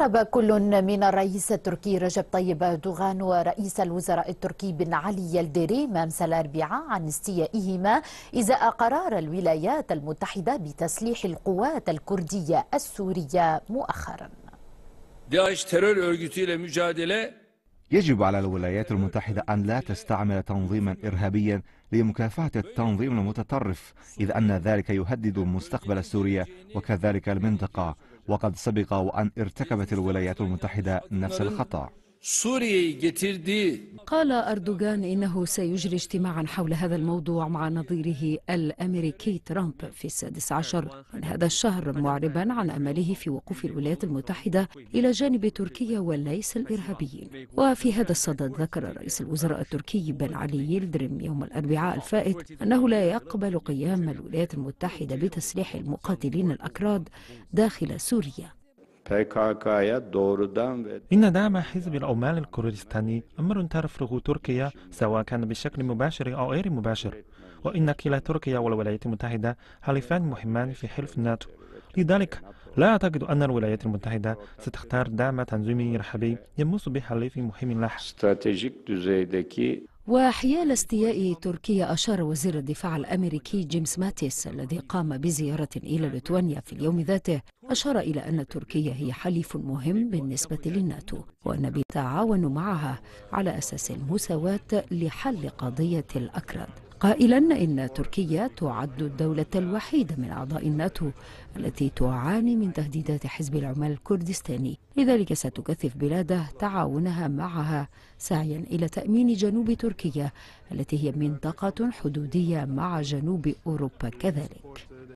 أعرب كل من الرئيس التركي رجب طيب أردوغان ورئيس الوزراء التركي بن علي يلدريم مامس الأربعاء عن استيائهما إزاء قرار الولايات المتحدة بتسليح القوات الكردية السورية مؤخرا يجب على الولايات المتحدة أن لا تستعمل تنظيما إرهابيا لمكافحة التنظيم المتطرف إذ أن ذلك يهدد مستقبل سوريا وكذلك المنطقة وقد سبق وأن ارتكبت الولايات المتحدة نفس الخطأ سوريا جتيردي قال أردوغان إنه سيجري اجتماعا حول هذا الموضوع مع نظيره الأمريكي ترامب في السادس عشر من هذا الشهر معربا عن أمله في وقوف الولايات المتحدة إلى جانب تركيا وليس الإرهابيين وفي هذا الصدد ذكر رئيس الوزراء التركي بن علي يلدرم يوم الأربعاء الفائت أنه لا يقبل قيام الولايات المتحدة بتسليح المقاتلين الأكراد داخل سوريا إن دعم حزب العمال الكردستاني أمر ترفضه تركيا سواء كان بشكل مباشر أو غير مباشر وإن كلا تركيا والولايات المتحدة حليفان مهمان في حلف الناتو لذلك لا أعتقد أن الولايات المتحدة ستختار دعم تنظيمي رحبي يمس بحليف مهم لها وحيال استياء تركيا أشار وزير الدفاع الأمريكي جيمس ماتيس الذي قام بزيارة إلى ليتوانيا في اليوم ذاته أشار إلى أن تركيا هي حليف مهم بالنسبة للناتو وأن بيتعاون معها على أساس المساواة لحل قضية الأكراد قائلا إن تركيا تعد الدولة الوحيدة من أعضاء الناتو التي تعاني من تهديدات حزب العمال الكردستاني لذلك ستكثف بلاده تعاونها معها سعيا إلى تأمين جنوب تركيا التي هي منطقة حدودية مع جنوب أوروبا كذلك